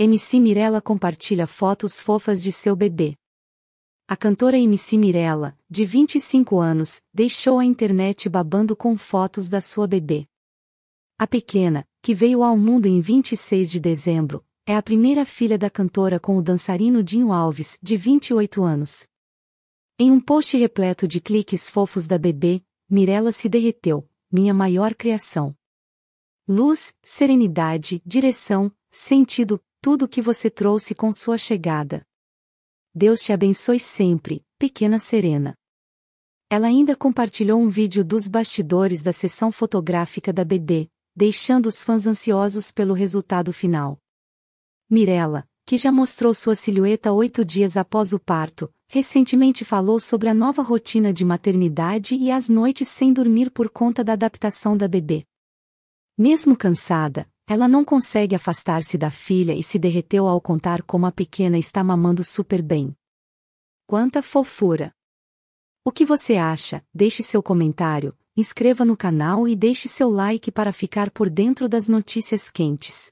MC Mirella compartilha fotos fofas de seu bebê. A cantora MC Mirella, de 25 anos, deixou a internet babando com fotos da sua bebê. A pequena, que veio ao mundo em 26 de dezembro, é a primeira filha da cantora com o dançarino Dinho Alves, de 28 anos. Em um post repleto de cliques fofos da bebê, Mirella se derreteu, minha maior criação. Luz, serenidade, direção, sentido, tudo o que você trouxe com sua chegada. Deus te abençoe sempre, pequena Serena. Ela ainda compartilhou um vídeo dos bastidores da sessão fotográfica da bebê, deixando os fãs ansiosos pelo resultado final. Mirella, que já mostrou sua silhueta oito dias após o parto, recentemente falou sobre a nova rotina de maternidade e as noites sem dormir por conta da adaptação da bebê. Mesmo cansada, ela não consegue afastar-se da filha e se derreteu ao contar como a pequena está mamando super bem. Quanta fofura! O que você acha? Deixe seu comentário, inscreva no canal e deixe seu like para ficar por dentro das notícias quentes.